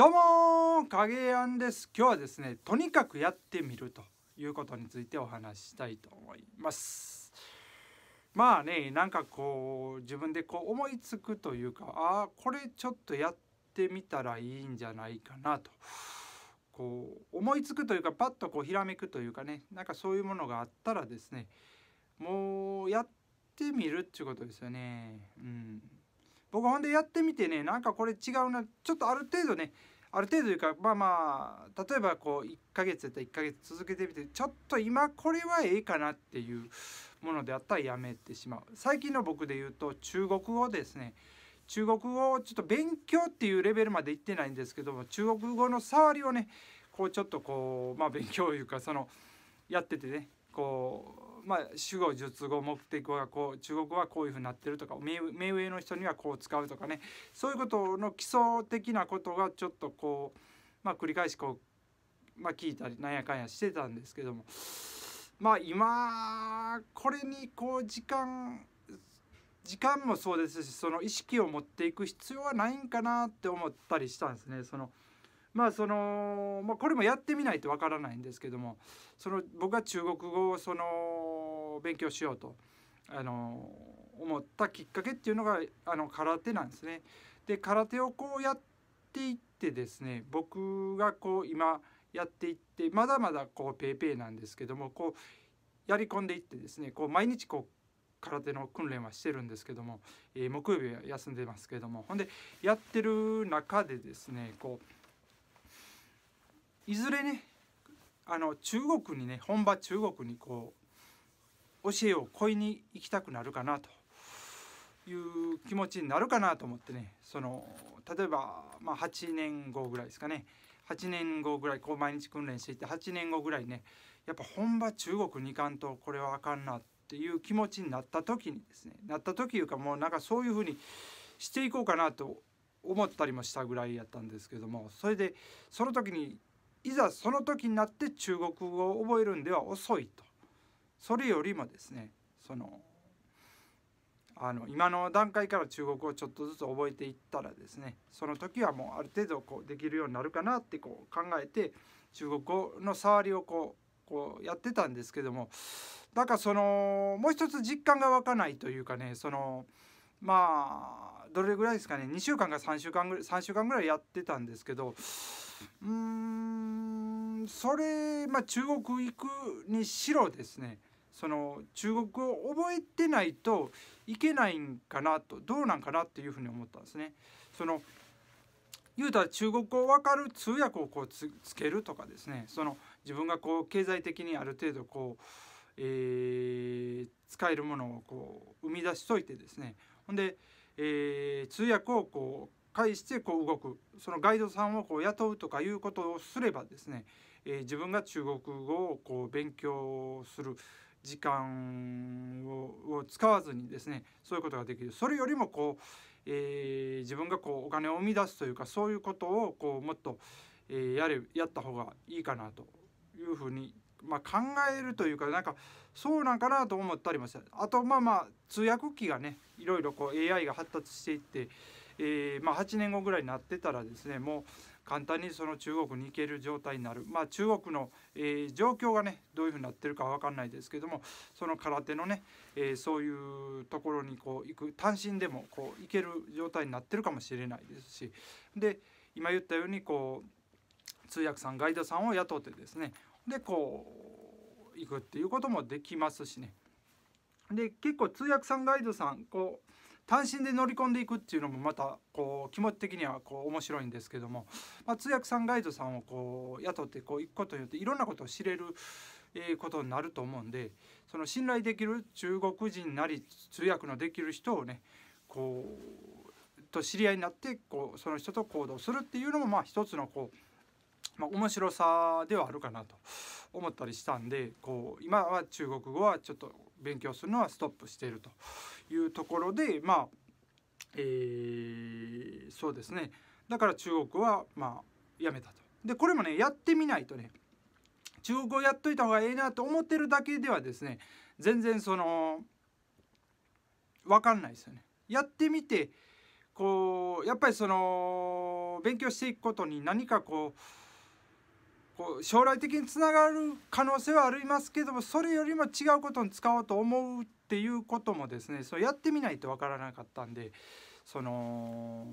どうも影やんです今日はですねとにかくやってみるということについてお話ししたいと思いますまあねなんかこう自分でこう思いつくというかああこれちょっとやってみたらいいんじゃないかなとこう思いつくというかパッとこうひらめくというかねなんかそういうものがあったらですねもうやってみるっていうことですよねうん僕はほんでやってみてねなんかこれ違うなちょっとある程度ねある程度というかまあまあ例えばこう1ヶ月やったら1ヶ月続けてみてちょっと今これはええかなっていうものであったらやめてしまう最近の僕で言うと中国語ですね中国語をちょっと勉強っていうレベルまで行ってないんですけども中国語の触りをねこうちょっとこうまあ勉強というかそのやっててねこまあ、主語述語目的語がこう中国語はこういうふうになってるとか目上の人にはこう使うとかねそういうことの基礎的なことがちょっとこう、まあ、繰り返しこう、まあ、聞いたりなんやかんやしてたんですけどもまあ今これにこう時間時間もそうですしその意識を持っていく必要はないんかなって思ったりしたんですね。そのまあそのまあ、これもやってみないとわからないんですけどもその僕は中国語をその勉強しようとあの思ったきっかけっていうのがあの空手なんですね。で空手をこうやっていってですね僕がこう今やっていってまだまだこうペーペーなんですけどもこうやり込んでいってですねこう毎日こう空手の訓練はしてるんですけども、えー、木曜日は休んでますけどもほんでやってる中でですねこういずれねあの中国にね本場中国にこう教えを恋に行きたくなるかなという気持ちになるかなと思ってねその例えば、まあ、8年後ぐらいですかね8年後ぐらいこう毎日訓練していって8年後ぐらいねやっぱ本場中国に行かんとこれはあかんなっていう気持ちになった時にですねなった時いうかもうなんかそういうふうにしていこうかなと思ったりもしたぐらいやったんですけどもそれでその時にいざその時になって中国語を覚えるんでは遅いとそれよりもですねそのあの今の段階から中国をちょっとずつ覚えていったらですねその時はもうある程度こうできるようになるかなってこう考えて中国語の触りをこうこうやってたんですけどもだからそのもう一つ実感が湧かないというかねそのまあどれぐらいですかね2週間か3週間ぐらい3週間ぐらいやってたんですけどうーんそれまあ中国行くにしろですねその中国語を覚えてないといけないんかなとどうなんかなっていうふうに思ったんですね。その言うたら中国語を分かる通訳をこうつけるとかですねその自分がこう経済的にある程度こう、えー、使えるものをこう生み出しといてですねほんで、えー、通訳をこう介してこう動くそのガイドさんをこう雇うとかいうことをすればですね、えー、自分が中国語をこう勉強する、時間を使わずにですねそういうことができるそれよりもこう、えー、自分がこうお金を生み出すというかそういうことをこうもっと、えー、やれやった方がいいかなというふうに、まあ、考えるというかなんかそうなんかなと思ったりもしたあとまあまあ通訳機がねいろいろこう AI が発達していって、えーまあ、8年後ぐらいになってたらですねもう簡単にその中国に行ける状態になる、まあ、中国の、えー、状況がねどういうふうになってるか分かんないですけどもその空手のね、えー、そういうところにこう行く単身でもこう行ける状態になってるかもしれないですしで今言ったようにこう通訳さんガイドさんを雇ってですねでこう行くっていうこともできますしね。で結構通訳さんガイドさんこう単身で乗り込んでいくっていうのもまたこう気持ち的にはこう面白いんですけども、まあ、通訳さんガイドさんをこう雇ってこう行くことによっていろんなことを知れる。ことになると思うんでその信頼できる中国人なり通訳のできる人をねこうと知り合いになってこうその人と行動するっていうのもまあ一つのこうまあ、面白さではあるかなと思ったりしたんでこう今は中国語はちょっと勉強するのはストップしているというところでまあえー、そうですねだから中国はまあやめたと。でこれもねやってみないとね中国語やっといた方がええなと思ってるだけではですね全然その分かんないですよね。やってみてこうやっぱりその勉強していくことに何かこうこう将来的につながる可能性はありますけどもそれよりも違うことに使おうと思うっていうこともですねそうやってみないとわからなかったんでその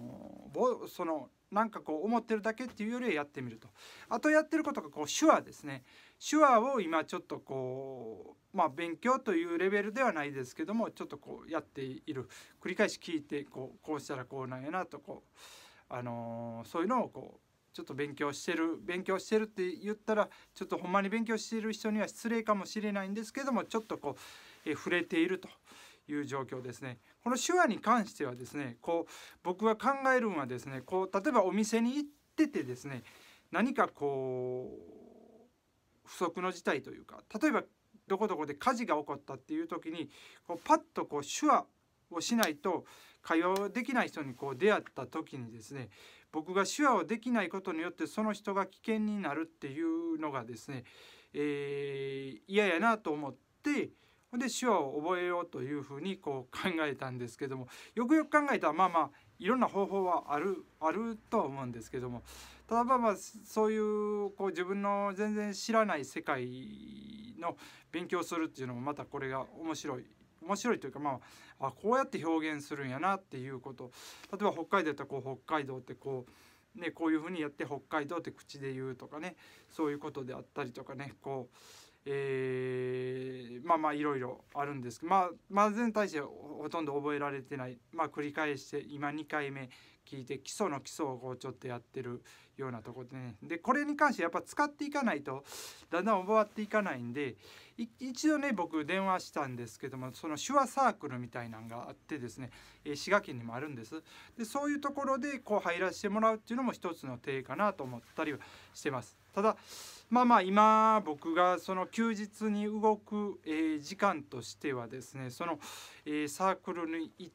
そのなんかこう思ってるだけっていうよりはやってみるとあとやってることがこう手話ですね手話を今ちょっとこうまあ勉強というレベルではないですけどもちょっとこうやっている繰り返し聞いてこうこうしたらこうなんやなとこうあのー、そういうのをこうちょっと勉強してる勉強してるって言ったらちょっとほんまに勉強してる人には失礼かもしれないんですけどもちょっとこう、え触れているという状況ですね。この手話に関してはですねこう僕が考えるのはですねこう例えばお店に行っててですね何かこう不測の事態というか例えばどこどこで火事が起こったっていう時にこうパッとこう手話をしないと会話できない人にこう出会った時にですね僕が手話をできないことによってその人が危険になるっていうのがですね嫌、えー、やなと思ってほんで手話を覚えようというふうにこう考えたんですけどもよくよく考えたらまあまあいろんな方法はあるあるとは思うんですけどもただまあまあそういうこう自分の全然知らない世界の勉強するっていうのもまたこれが面白い面白いというかまああこうやって表現するんやなっていうこと例えば北海道やったらこう北海道ってこう、ね、こういうふうにやって北海道って口で言うとかねそういうことであったりとかねこう、えー、まあまあいろいろあるんですけどまあ、まあ、全体してほとんど覚えられてないまあ繰り返して今2回目聞いて基礎の基礎をこうちょっとやってるようなとこでねでこれに関してやっぱ使っていかないとだんだん覚わっていかないんで一度ね僕電話したんですけどもその手話サークルみたいなんがあってですね、えー、滋賀県にもあるんですでそういうところでこう入らせてもらうっていうのも一つの手かなと思ったりはしてます。ただまあまあ今僕がその休日に動く、え時間としてはですねその、えサークルに行っ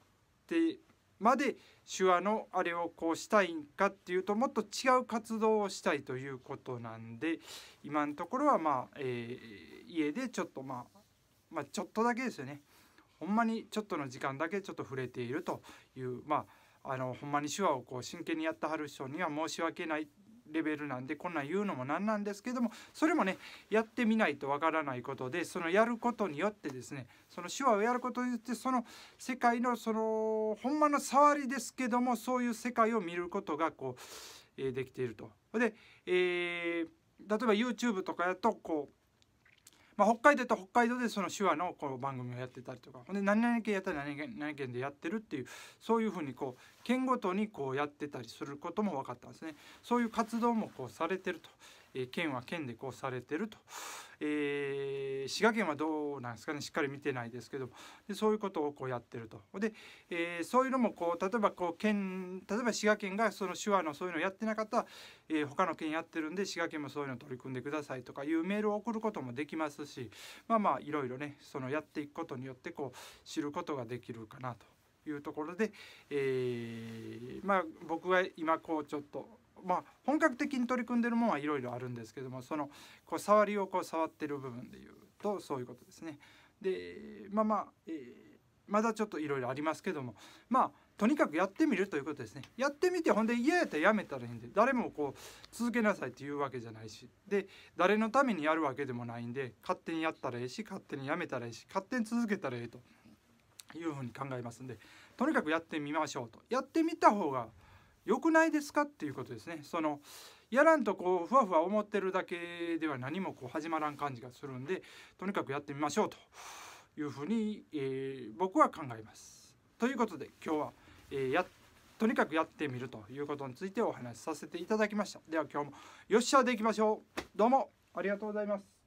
てまで手話のあれをこうしたいんかっていうともっと違う活動をしたいということなんで今のところはまあ、えー、家でちょっとまあまあちょっとだけですよねほんまにちょっとの時間だけちょっと触れているというまああのほんまに手話をこう真剣にやってはる人には申し訳ないレベルなんでこんなん言うのもなんなんですけどもそれもねやってみないとわからないことでそのやることによってですねその手話をやることによってその世界のそのほんまの触りですけどもそういう世界を見ることがこう、えー、できていると。で、えー、例えば YouTube とかやとこうまあ、北海道と北海道でその手話のこう番組をやってたりとかほんで何々県やったら何々県でやってるっていうそういうふうにこう県ごとにこうやってたりすることも分かったんですね。そういう活動もこうされてるとえ県は県でこうされてると、えー、滋賀県はどうなんですかねしっかり見てないですけどでそういうことをこうやってるとで、えー、そういうのもこう例えばこう県例えば滋賀県がその手話のそういうのをやってなかったら、えー、他の県やってるんで滋賀県もそういうの取り組んでくださいとかいうメールを送ることもできますしまあまあいろいろねそのやっていくことによってこう知ることができるかなというところで、えー、まあ僕が今こうちょっとまあ、本格的に取り組んでるものはいろいろあるんですけどもそのこう触りをこう触ってる部分でいうとそういうことですね。でまあまあ、えー、まだちょっといろいろありますけどもまあとにかくやってみるということですねやってみてほんで嫌やったらやめたらいいんで誰もこう続けなさいって言うわけじゃないしで誰のためにやるわけでもないんで勝手にやったらええし勝手にやめたらええし勝手に続けたらええというふうに考えますんでとにかくやってみましょうとやってみた方が良くないですかっていうことですねそのやらんとこうふわふわ思ってるだけでは何もこう始まらん感じがするんでとにかくやってみましょうというふうに、えー、僕は考えます。ということで今日は、えー、やとにかくやってみるということについてお話しさせていただきました。では今日もよっしゃでいきましょう。どうもありがとうございます。